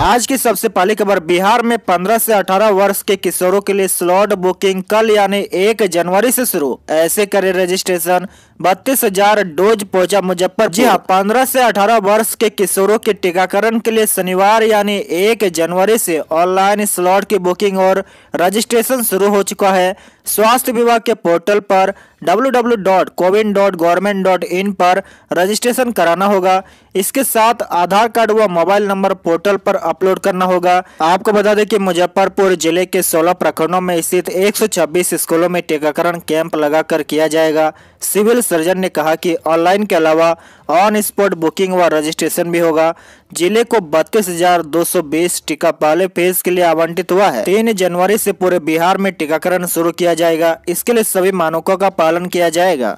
आज की सबसे पहली खबर बिहार में 15 से 18 वर्ष के किशोरों के लिए स्लॉट बुकिंग कल यानी 1 जनवरी से शुरू ऐसे करे रजिस्ट्रेशन बत्तीस हजार डोज पहुंचा मुजफ्फरपुर जी हाँ पंद्रह से 18 वर्ष के किशोरों के टीकाकरण के लिए शनिवार यानी 1 जनवरी से ऑनलाइन स्लॉट की बुकिंग और रजिस्ट्रेशन शुरू हो चुका है स्वास्थ्य विभाग के पोर्टल पर www.covid.government.in पर रजिस्ट्रेशन कराना होगा इसके साथ आधार कार्ड व मोबाइल नंबर पोर्टल पर अपलोड करना होगा आपको बता दें कि मुजफ्फरपुर जिले के 16 प्रखंडों में स्थित 126 स्कूलों में टीकाकरण कैंप लगाकर किया जाएगा सिविल सर्जन ने कहा कि ऑनलाइन के अलावा ऑन स्पॉट बुकिंग व रजिस्ट्रेशन भी होगा जिले को बत्तीस हजार दो सौ बीस टीका पहले फेज के लिए आवंटित हुआ है तीन जनवरी ऐसी पूरे बिहार में टीकाकरण शुरू किया किया जाएगा इसके लिए सभी मानकों का पालन किया जाएगा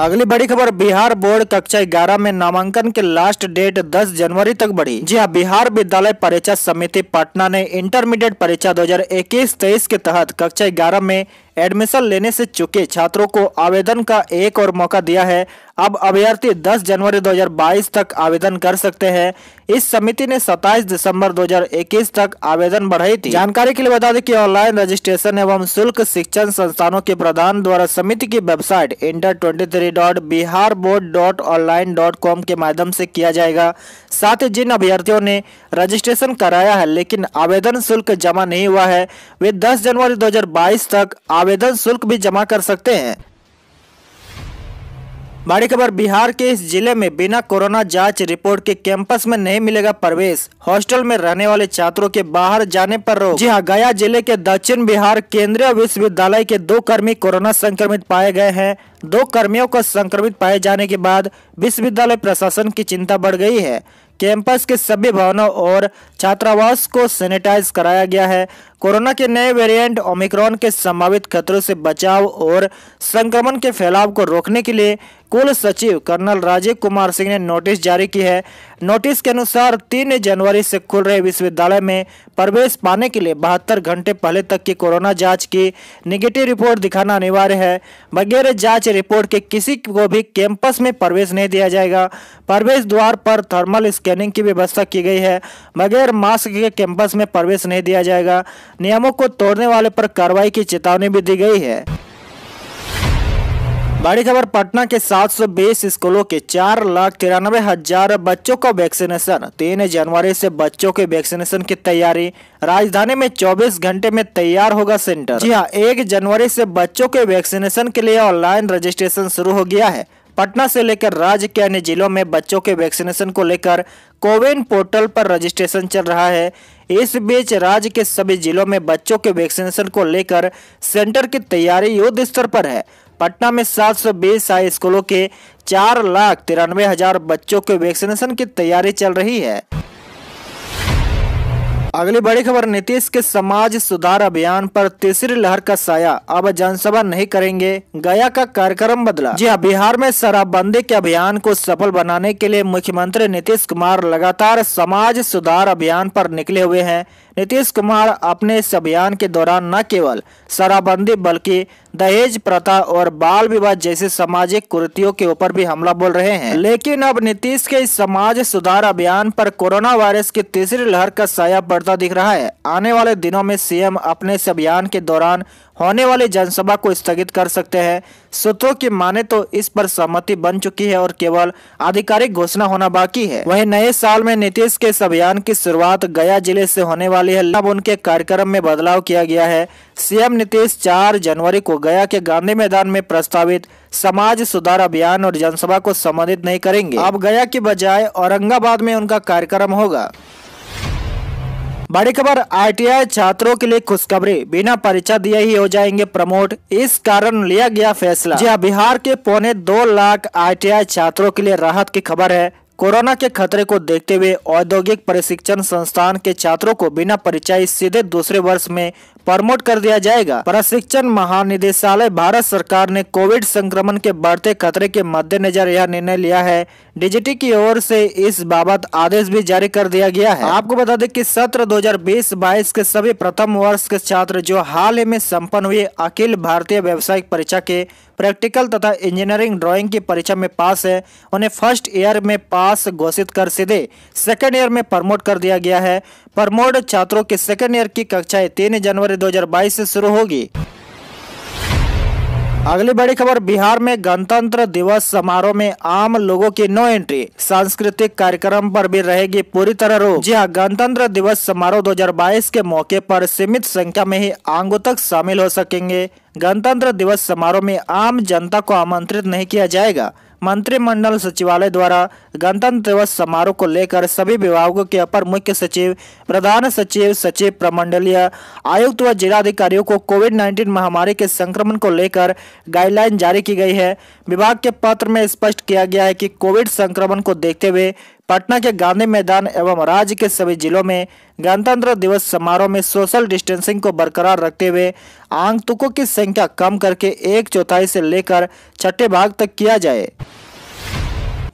अगली बड़ी खबर बिहार बोर्ड कक्षा ग्यारह में नामांकन के लास्ट डेट 10 जनवरी तक बढ़ी जी हाँ बिहार विद्यालय परीक्षा समिति पटना ने इंटरमीडिएट परीक्षा 2021-23 के तहत कक्षा ग्यारह में एडमिशन लेने से चुके छात्रों को आवेदन का एक और मौका दिया है अब अभ्यर्थी 10 जनवरी 2022 तक आवेदन कर सकते हैं इस समिति ने 27 दिसंबर 2021 तक आवेदन बढ़ाई थी जानकारी के लिए बता दें कि ऑनलाइन रजिस्ट्रेशन एवं शुल्क शिक्षण संस्थानों के प्रधान द्वारा समिति की website inter twenty three dot Bihar board dot online dot com के माध्यम से किया जाएगा साथ ही जिन अभ्यर्थियों ने रजिस्ट्रेशन कराया है लेकिन आवेदन शुल्क जमा नहीं हुआ है वे दस जनवरी दो तक आवेदन आवेदन शुल्क भी जमा कर सकते हैं बड़ी खबर बिहार के इस जिले में बिना कोरोना जांच रिपोर्ट के कैंपस में नहीं मिलेगा प्रवेश हॉस्टल में रहने वाले छात्रों के बाहर जाने पर रोक जी हां गया जिले के दक्षिण बिहार केंद्रीय विश्वविद्यालय के दो कर्मी कोरोना संक्रमित पाए गए हैं दो कर्मियों को संक्रमित पाए जाने के बाद विश्वविद्यालय प्रशासन की चिंता बढ़ गई है कैंपस के सभी भवनों और छात्रावास को सैनिटाइज कराया गया है कोरोना के नए वेरिएंट ओमिक्रॉन के संभावित खतरों से बचाव और संक्रमण के फैलाव को रोकने के लिए कुल सचिव कर्नल राजीव कुमार सिंह ने नोटिस जारी की है नोटिस के अनुसार तीन जनवरी से खुल रहे विश्वविद्यालय में प्रवेश पाने के लिए बहत्तर घंटे पहले तक की कोरोना जांच की निगेटिव रिपोर्ट दिखाना अनिवार्य है बगैर जांच रिपोर्ट के किसी को भी कैंपस में प्रवेश नहीं दिया जाएगा प्रवेश द्वार पर थर्मल स्कैनिंग की व्यवस्था की गई है बगैर मास्क के कैंपस में प्रवेश नहीं दिया जाएगा नियमों को तोड़ने वाले पर कार्रवाई की चेतावनी भी दी गई है बड़ी खबर पटना के 720 स्कूलों के चार लाख तिरानबे हजार बच्चों का वैक्सीनेशन तीन जनवरी से बच्चों के वैक्सीनेशन की तैयारी राजधानी में 24 घंटे में तैयार होगा सेंटर जी हाँ एक जनवरी से बच्चों के वैक्सीनेशन के लिए ऑनलाइन रजिस्ट्रेशन शुरू हो गया है पटना से लेकर राज्य के अन्य जिलों में बच्चों के वैक्सीनेशन को लेकर कोविन पोर्टल पर रजिस्ट्रेशन चल रहा है इस बीच राज्य के सभी जिलों में बच्चों के वैक्सीनेशन को लेकर सेंटर की तैयारी युद्ध स्तर पर है पटना में 720 हाई स्कूलों के चार लाख तिरानवे हजार बच्चों के वैक्सीनेशन की तैयारी चल रही है अगली बड़ी खबर नीतीश के समाज सुधार अभियान पर तीसरी लहर का साया अब जनसभा नहीं करेंगे गया का कार्यक्रम बदला जी हाँ बिहार में शराबबंदी के अभियान को सफल बनाने के लिए मुख्यमंत्री नीतीश कुमार लगातार समाज सुधार अभियान पर निकले हुए हैं नीतीश कुमार अपने इस अभियान के दौरान न केवल शराबबंदी बल्कि दहेज प्रथा और बाल विवाह जैसे सामाजिक कुर्तियों के ऊपर भी हमला बोल रहे हैं लेकिन अब नीतीश के इस समाज सुधार अभियान पर कोरोना वायरस की तीसरी लहर का साया पड़ बढ़ता दिख रहा है आने वाले दिनों में सीएम अपने इस अभियान के दौरान होने वाली जनसभा को स्थगित कर सकते हैं सूत्रों की माने तो इस पर सहमति बन चुकी है और केवल आधिकारिक घोषणा होना बाकी है वही नए साल में नीतीश के इस अभियान की शुरुआत गया जिले से होने वाली है अब उनके कार्यक्रम में बदलाव किया गया है सीएम नीतीश चार जनवरी को गया के गांधी मैदान में प्रस्तावित समाज सुधार अभियान और जनसभा को संबोधित नहीं करेंगे अब गया के बजाय औरंगाबाद में उनका कार्यक्रम होगा बड़ी खबर आईटीआई छात्रों के लिए खुशखबरी बिना परीक्षा दिए ही हो जाएंगे प्रमोट इस कारण लिया गया फैसला जी हाँ, बिहार के पौने दो लाख आईटीआई छात्रों के लिए राहत की खबर है कोरोना के खतरे को देखते हुए औद्योगिक प्रशिक्षण संस्थान के छात्रों को बिना परिचय सीधे दूसरे वर्ष में प्रमोट कर दिया जाएगा प्रशिक्षण महानिदेशालय भारत सरकार ने कोविड संक्रमण के बढ़ते खतरे के मद्देनजर यह निर्णय लिया है डीजीटी की ओर से इस बाबत आदेश भी जारी कर दिया गया है आपको बता दें कि सत्र 2020-22 के सभी प्रथम वर्ष के छात्र जो हाल ही में सम्पन्न हुए अखिल भारतीय व्यावसायिक परीक्षा के प्रैक्टिकल तथा इंजीनियरिंग ड्राइंग की परीक्षा में पास है उन्हें फर्स्ट ईयर में पास घोषित कर सीधे सेकेंड ईयर में प्रमोट कर दिया गया है प्रमोट छात्रों की सेकेंड ईयर की कक्षाएं तीन जनवरी 2022 से शुरू होगी अगली बड़ी खबर बिहार में गणतंत्र दिवस समारोह में आम लोगों की नो एंट्री सांस्कृतिक कार्यक्रम पर भी रहेगी पूरी तरह रोक जी हाँ गणतंत्र दिवस समारोह 2022 के मौके पर सीमित संख्या में ही आंगों तक शामिल हो सकेंगे गणतंत्र दिवस समारोह में आम जनता को आमंत्रित नहीं किया जाएगा मंत्रिमंडल सचिवालय द्वारा गणतंत्र दिवस समारोह को लेकर सभी विभागों के अपर मुख्य सचिव प्रधान सचिव सचिव प्रमंडलीय आयुक्त व जिलाधिकारियों को कोविड नाइन्टीन महामारी के संक्रमण को लेकर गाइडलाइन जारी की गई है विभाग के पत्र में स्पष्ट किया गया है कि कोविड संक्रमण को देखते हुए पटना के गांधी मैदान एवं राज्य के सभी जिलों में गणतंत्र दिवस समारोह में सोशल डिस्टेंसिंग को बरकरार रखते हुए आंगतुकों की संख्या कम करके एक चौथाई से लेकर छठे भाग तक किया जाए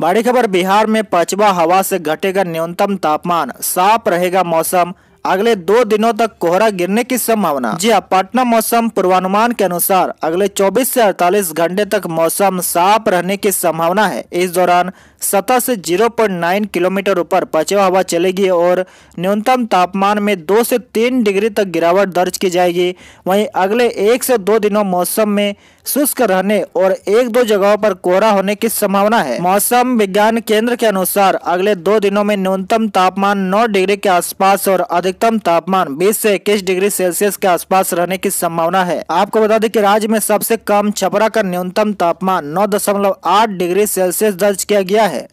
बड़ी खबर बिहार में पचवा हवा से घटेगा न्यूनतम तापमान साफ रहेगा मौसम अगले दो दिनों तक कोहरा गिरने की संभावना जी हाँ पटना मौसम पूर्वानुमान के अनुसार अगले 24 से 48 घंटे तक मौसम साफ रहने की संभावना है इस दौरान सतह से 0.9 किलोमीटर ऊपर पछवा हवा चलेगी और न्यूनतम तापमान में 2 से 3 डिग्री तक गिरावट दर्ज की जाएगी वहीं अगले एक से दो दिनों मौसम में शुष्क रहने और एक दो जगहों पर कोहरा होने की संभावना है मौसम विज्ञान केंद्र के अनुसार अगले दो दिनों में न्यूनतम तापमान नौ डिग्री के आसपास और अधिकतम तापमान बीस ऐसी इक्कीस डिग्री सेल्सियस के आसपास रहने की संभावना है आपको बता दें की राज्य में सबसे कम छपरा का न्यूनतम तापमान नौ दशमलव आठ डिग्री सेल्सियस दर्ज किया गया है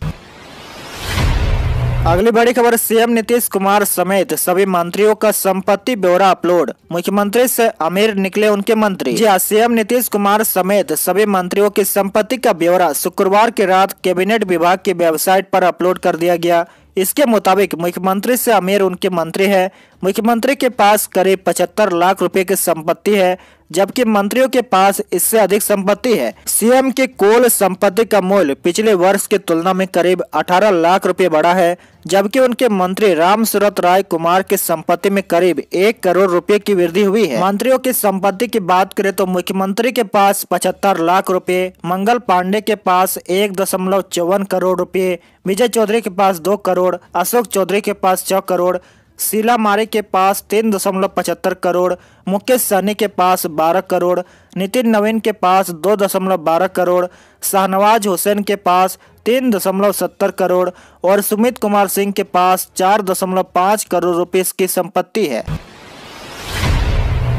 अगली बड़ी खबर सीएम नीतीश कुमार समेत सभी मंत्रियों का संपत्ति ब्यौरा अपलोड मुख्यमंत्री से अमीर निकले उनके मंत्री जी हाँ, सीएम नीतीश कुमार समेत सभी मंत्रियों की संपत्ति का ब्यौरा शुक्रवार की रात कैबिनेट विभाग की वेबसाइट पर अपलोड कर दिया गया इसके मुताबिक मुख्यमंत्री से अमीर उनके मंत्री है मुख्यमंत्री के पास करीब पचहत्तर लाख रुपए की संपत्ति है जबकि मंत्रियों के पास इससे अधिक संपत्ति है सीएम के कोल संपत्ति का मूल्य पिछले वर्ष की तुलना में करीब 18 लाख रुपए बढ़ा है जबकि उनके मंत्री राम सूरत राय कुमार के संपत्ति में करीब एक करोड़ रुपए की वृद्धि हुई है मंत्रियों की संपत्ति की बात करें तो मुख्यमंत्री के पास पचहत्तर लाख रुपए, मंगल पांडे के पास एक दशमलव चौवन करोड़ रुपए, विजय चौधरी के पास दो करोड़ अशोक चौधरी के पास छह करोड़ शिला मारे के पास तीन दशमलव पचहत्तर करोड़ मुकेश सहनी के पास बारह करोड़ नितिन नवीन के पास दो दशमलव बारह करोड़ शाहनवाज हुसैन के पास तीन दशमलव सत्तर करोड़ और सुमित कुमार सिंह के पास चार दशमलव पाँच करोड़ रुपये की संपत्ति है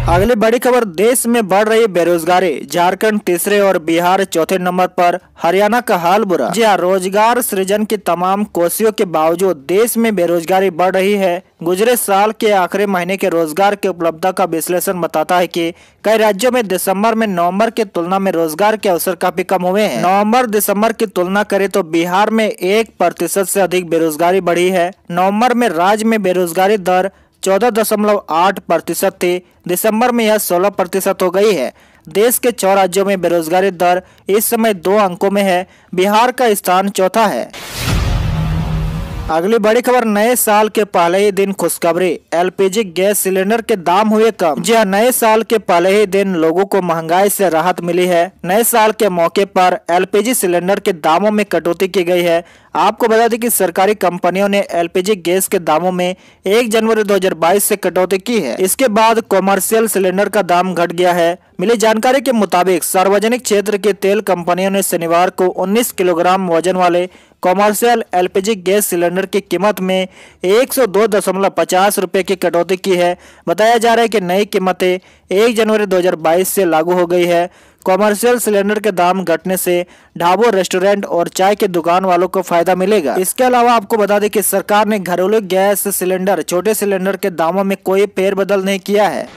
अगली बड़ी खबर देश में बढ़ रही बेरोजगारी झारखंड तीसरे और बिहार चौथे नंबर पर हरियाणा का हाल बुरा जी हाँ, रोजगार सृजन की तमाम कोशिशों के बावजूद देश में बेरोजगारी बढ़ रही है गुजरे साल के आखिरी महीने के रोजगार की उपलब्धता का विश्लेषण बताता है कि कई राज्यों में दिसंबर में नवंबर की तुलना में रोजगार के अवसर काफी कम हुए हैं नवंबर दिसंबर की तुलना करे तो बिहार में एक प्रतिशत अधिक बेरोजगारी बढ़ी है नवम्बर में राज्य में बेरोजगारी दर चौदह दशमलव आठ प्रतिशत थी दिसंबर में यह सोलह प्रतिशत हो गई है देश के छह राज्यों में बेरोजगारी दर इस समय दो अंकों में है बिहार का स्थान चौथा है अगली बड़ी खबर नए साल के पहले ही दिन खुशखबरी एलपीजी गैस सिलेंडर के दाम हुए कम जी हाँ, नए साल के पहले ही दिन लोगों को महंगाई से राहत मिली है नए साल के मौके पर एलपीजी सिलेंडर के दामों में कटौती की गई है आपको बता दें कि सरकारी कंपनियों ने एलपीजी गैस के दामों में 1 जनवरी 2022 से कटौती की है इसके बाद कॉमर्शियल सिलेंडर का दाम घट गया है मिली जानकारी के मुताबिक सार्वजनिक क्षेत्र के तेल कंपनियों ने शनिवार को 19 किलोग्राम वजन वाले कॉमर्शियल एलपीजी गैस सिलेंडर की कीमत में एक सौ दो दशमलव पचास की कटौती की है बताया जा रहा है कि नई कीमतें एक जनवरी 2022 से लागू हो गई है कॉमर्शियल सिलेंडर के दाम घटने से ढाबों रेस्टोरेंट और चाय के दुकान वालों को फायदा मिलेगा इसके अलावा आपको बता दें कि सरकार ने घरेलू गैस सिलेंडर छोटे सिलेंडर के दामों में कोई फेरबदल नहीं किया है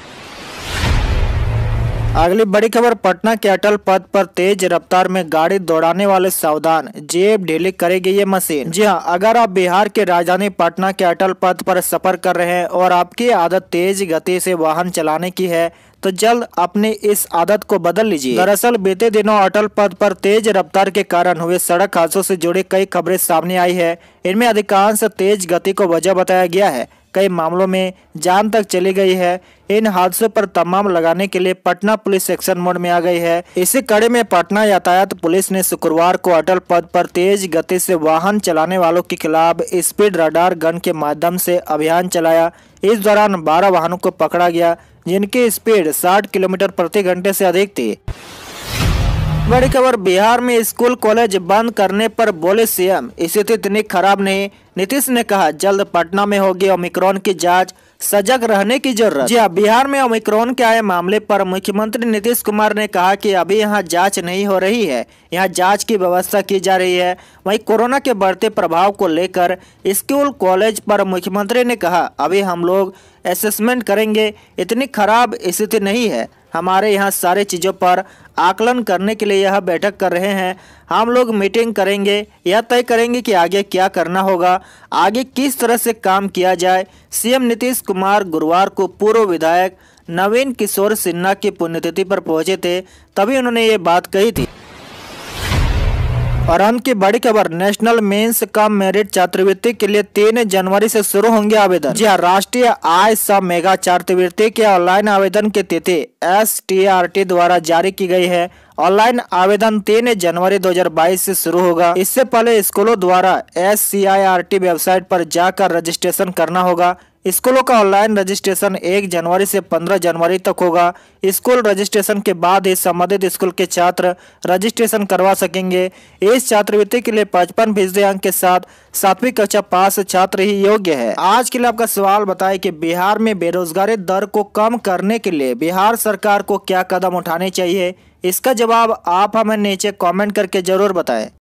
अगली बड़ी खबर पटना के अटल पद पर तेज रफ्तार में गाड़ी दौड़ाने वाले सावधान जेब ढीली करेगी ये मशीन जी हाँ अगर आप बिहार के राजधानी पटना के अटल पद पर सफर कर रहे हैं और आपकी आदत तेज गति से वाहन चलाने की है तो जल्द अपनी इस आदत को बदल लीजिए दरअसल बीते दिनों अटल पद पर तेज रफ्तार के कारण हुए सड़क हादसों से जुड़ी कई खबरें सामने आई है इनमें अधिकांश तेज गति को वजह बताया गया है कई मामलों में जान तक चली गई है इन हादसों पर तमाम लगाने के लिए पटना पुलिस एक्शन मोड में आ गई है इसी कड़े में पटना यातायात पुलिस ने शुक्रवार को अटल पद पर तेज गति से वाहन चलाने वालों के खिलाफ स्पीड रडार गन के माध्यम से अभियान चलाया इस दौरान 12 वाहनों को पकड़ा गया जिनकी स्पीड 60 किलोमीटर प्रति घंटे से अधिक थी बड़ी खबर बिहार में स्कूल कॉलेज बंद करने पर बोले सीएम स्थिति इतनी खराब नहीं नीतीश ने कहा जल्द पटना में होगी ओमिक्रॉन की जांच सजग रहने की जरूरत जी हाँ, बिहार में ओमिक्रॉन के आए मामले पर मुख्यमंत्री नीतीश कुमार ने कहा कि अभी यहां जांच नहीं हो रही है यहां जांच की व्यवस्था की जा रही है वहीं कोरोना के बढ़ते प्रभाव को लेकर स्कूल कॉलेज पर मुख्यमंत्री ने कहा अभी हम लोग असेसमेंट करेंगे इतनी खराब स्थिति नहीं है हमारे यहाँ सारे चीज़ों पर आकलन करने के लिए यह बैठक कर रहे हैं हम लोग मीटिंग करेंगे यह तय करेंगे कि आगे क्या करना होगा आगे किस तरह से काम किया जाए सीएम नीतीश कुमार गुरुवार को पूर्व विधायक नवीन किशोर सिन्हा की पुण्यतिथि पर पहुंचे थे तभी उन्होंने ये बात कही थी और अंत की बड़ी खबर नेशनल मेंस का मेरिट छात्रवृत्ति के लिए तीन जनवरी से शुरू होंगे आवेदन जी हाँ राष्ट्रीय आय सब मेगा छात्रवृत्ति के ऑनलाइन आवेदन की तिथि एस द्वारा जारी की गई है ऑनलाइन आवेदन तीन जनवरी 2022 से शुरू होगा इससे पहले स्कूलों द्वारा एस वेबसाइट पर जाकर रजिस्ट्रेशन करना होगा स्कूलों का ऑनलाइन रजिस्ट्रेशन 1 जनवरी से 15 जनवरी तक होगा स्कूल रजिस्ट्रेशन के बाद ही संबंधित स्कूल के छात्र रजिस्ट्रेशन करवा सकेंगे इस छात्रवृत्ति के लिए पचपन फीसदी अंक के साथ सातवीं कक्षा पास छात्र ही योग्य है आज के लिए आपका सवाल बताए की बिहार में बेरोजगारी दर को कम करने के लिए बिहार सरकार को क्या कदम उठाने चाहिए इसका जवाब आप हमें नीचे कॉमेंट करके जरूर बताए